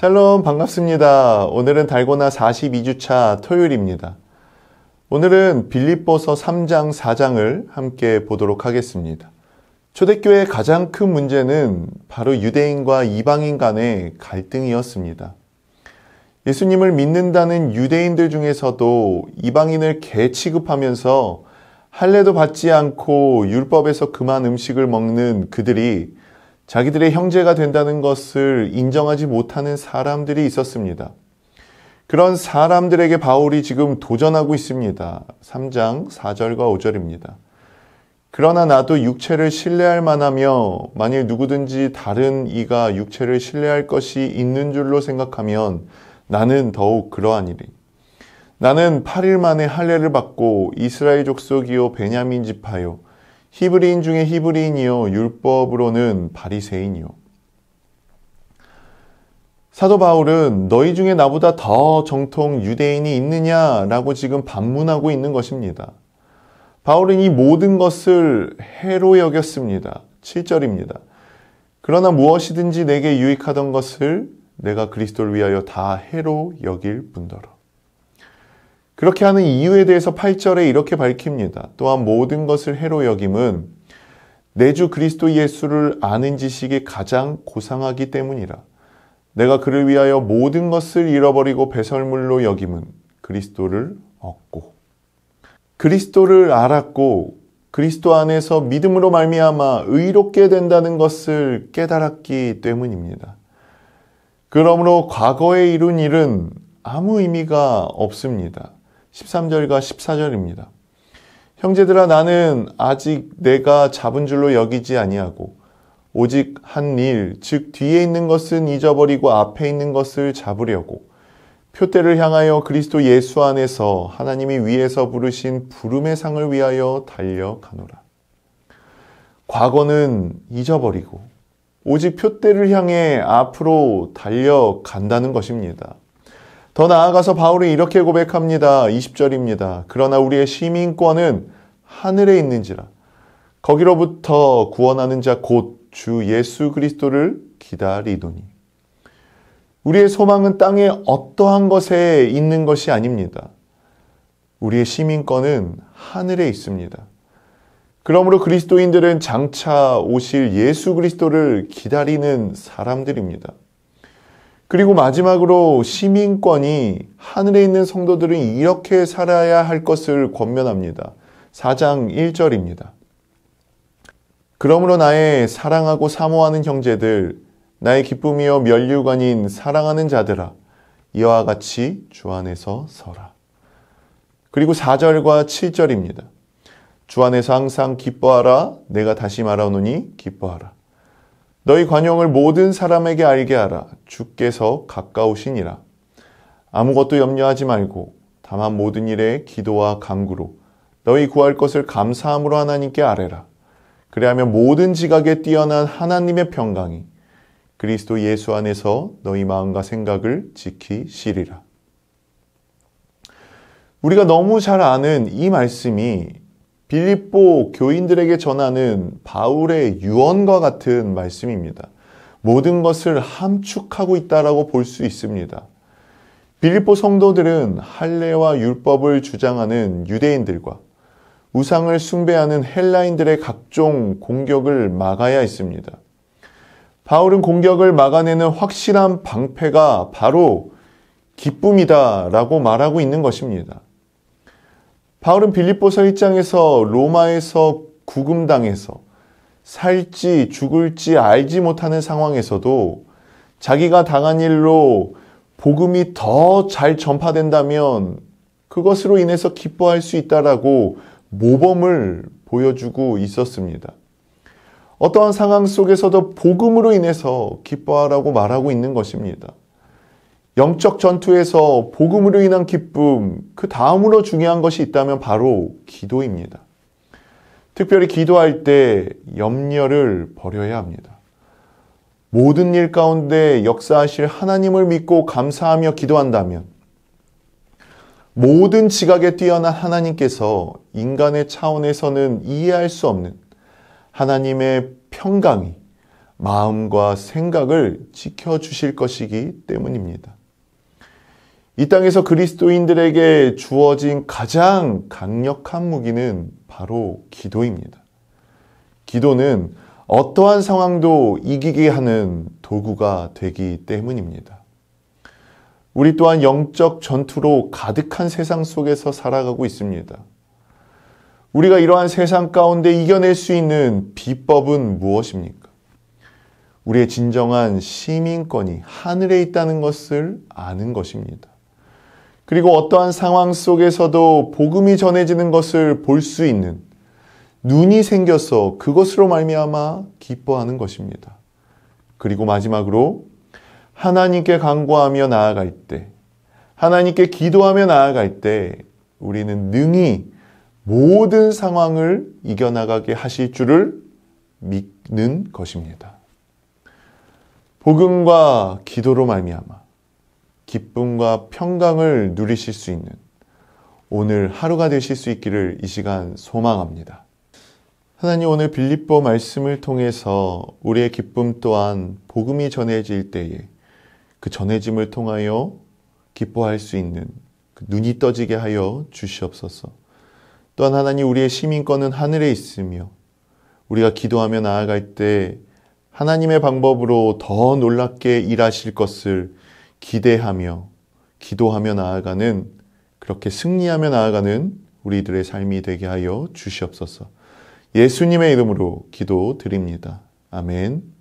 샬롬 반갑습니다. 오늘은 달고나 42주차 토요일입니다. 오늘은 빌립보서 3장 4장을 함께 보도록 하겠습니다. 초대교회의 가장 큰 문제는 바로 유대인과 이방인 간의 갈등이었습니다. 예수님을 믿는다는 유대인들 중에서도 이방인을 개 취급하면서 할례도 받지 않고 율법에서 그만 음식을 먹는 그들이 자기들의 형제가 된다는 것을 인정하지 못하는 사람들이 있었습니다. 그런 사람들에게 바울이 지금 도전하고 있습니다. 3장 4절과 5절입니다. 그러나 나도 육체를 신뢰할 만하며 만일 누구든지 다른 이가 육체를 신뢰할 것이 있는 줄로 생각하면 나는 더욱 그러하니리. 나는 8일 만에 할례를 받고 이스라엘 족속이요 베냐민 지파요 히브리인 중에 히브리인이요 율법으로는 바리새인이요. 사도 바울은 너희 중에 나보다 더 정통 유대인이 있느냐라고 지금 반문하고 있는 것입니다. 바울은 이 모든 것을 해로 여겼습니다. 7절입니다. 그러나 무엇이든지 내게 유익하던 것을 내가 그리스도를 위하여 다 해로 여길 뿐더러. 그렇게 하는 이유에 대해서 8절에 이렇게 밝힙니다. 또한 모든 것을 해로 여김은 내주 그리스도 예수를 아는 지식이 가장 고상하기 때문이라. 내가 그를 위하여 모든 것을 잃어버리고 배설물로 여김은 그리스도를 얻고 그리스도를 알았고 그리스도 안에서 믿음으로 말미암아 의롭게 된다는 것을 깨달았기 때문입니다. 그러므로 과거에 이룬 일은 아무 의미가 없습니다. 13절과 14절입니다. 형제들아 나는 아직 내가 잡은 줄로 여기지 아니하고 오직 한 일, 즉 뒤에 있는 것은 잊어버리고 앞에 있는 것을 잡으려고 표대를 향하여 그리스도 예수 안에서 하나님이 위에서 부르신 부름의 상을 위하여 달려가노라. 과거는 잊어버리고 오직 표대를 향해 앞으로 달려간다는 것입니다. 더 나아가서 바울은 이렇게 고백합니다. 20절입니다. 그러나 우리의 시민권은 하늘에 있는지라. 거기로부터 구원하는 자 곧 주 예수 그리스도를 기다리더니 우리의 소망은 땅에 어떠한 것에 있는 것이 아닙니다. 우리의 시민권은 하늘에 있습니다. 그러므로 그리스도인들은 장차 오실 예수 그리스도를 기다리는 사람들입니다. 그리고 마지막으로 시민권이 하늘에 있는 성도들은 이렇게 살아야 할 것을 권면합니다. 4장 1절입니다. 그러므로 나의 사랑하고 사모하는 형제들, 나의 기쁨이여 면류관인 사랑하는 자들아, 이와 같이 주 안에서 서라. 그리고 4절과 7절입니다. 주 안에서 항상 기뻐하라. 내가 다시 말하노니 기뻐하라. 너희 관용을 모든 사람에게 알게 하라. 주께서 가까우시니라. 아무것도 염려하지 말고 다만 모든 일에 기도와 간구로 너희 구할 것을 감사함으로 하나님께 아뢰라. 그리하면 모든 지각에 뛰어난 하나님의 평강이 그리스도 예수 안에서 너희 마음과 생각을 지키시리라. 우리가 너무 잘 아는 이 말씀이 빌립보 교인들에게 전하는 바울의 유언과 같은 말씀입니다. 모든 것을 함축하고 있다라고 볼 수 있습니다. 빌립보 성도들은 할례와 율법을 주장하는 유대인들과 우상을 숭배하는 헬라인들의 각종 공격을 막아야 했습니다. 바울은 공격을 막아내는 확실한 방패가 바로 기쁨이다라고 말하고 있는 것입니다. 바울은 빌립보서 1장에서 로마에서 구금당해서 살지 죽을지 알지 못하는 상황에서도 자기가 당한 일로 복음이 더 잘 전파된다면 그것으로 인해서 기뻐할 수 있다라고 모범을 보여주고 있었습니다. 어떠한 상황 속에서도 복음으로 인해서 기뻐하라고 말하고 있는 것입니다. 영적 전투에서 복음으로 인한 기쁨, 그 다음으로 중요한 것이 있다면 바로 기도입니다. 특별히 기도할 때 염려를 버려야 합니다. 모든 일 가운데 역사하실 하나님을 믿고 감사하며 기도한다면 모든 지각에 뛰어난 하나님께서 인간의 차원에서는 이해할 수 없는 하나님의 평강이 마음과 생각을 지켜주실 것이기 때문입니다. 이 땅에서 그리스도인들에게 주어진 가장 강력한 무기는 바로 기도입니다. 기도는 어떠한 상황도 이기게 하는 도구가 되기 때문입니다. 우리 또한 영적 전투로 가득한 세상 속에서 살아가고 있습니다. 우리가 이러한 세상 가운데 이겨낼 수 있는 비법은 무엇입니까? 우리의 진정한 시민권이 하늘에 있다는 것을 아는 것입니다. 그리고 어떠한 상황 속에서도 복음이 전해지는 것을 볼 수 있는 눈이 생겨서 그것으로 말미암아 기뻐하는 것입니다. 그리고 마지막으로 하나님께 간구하며 나아갈 때 하나님께 기도하며 나아갈 때 우리는 능히 모든 상황을 이겨나가게 하실 줄을 믿는 것입니다. 복음과 기도로 말미암아 기쁨과 평강을 누리실 수 있는 오늘 하루가 되실 수 있기를 이 시간 소망합니다. 하나님 오늘 빌립보 말씀을 통해서 우리의 기쁨 또한 복음이 전해질 때에 그 전해짐을 통하여 기뻐할 수 있는 그 눈이 떠지게 하여 주시옵소서. 또한 하나님 우리의 시민권은 하늘에 있으며 우리가 기도하며 나아갈 때 하나님의 방법으로 더 놀랍게 일하실 것을 기대하며 기도하며 나아가는 그렇게 승리하며 나아가는 우리들의 삶이 되게 하여 주시옵소서. 예수님의 이름으로 기도드립니다. 아멘.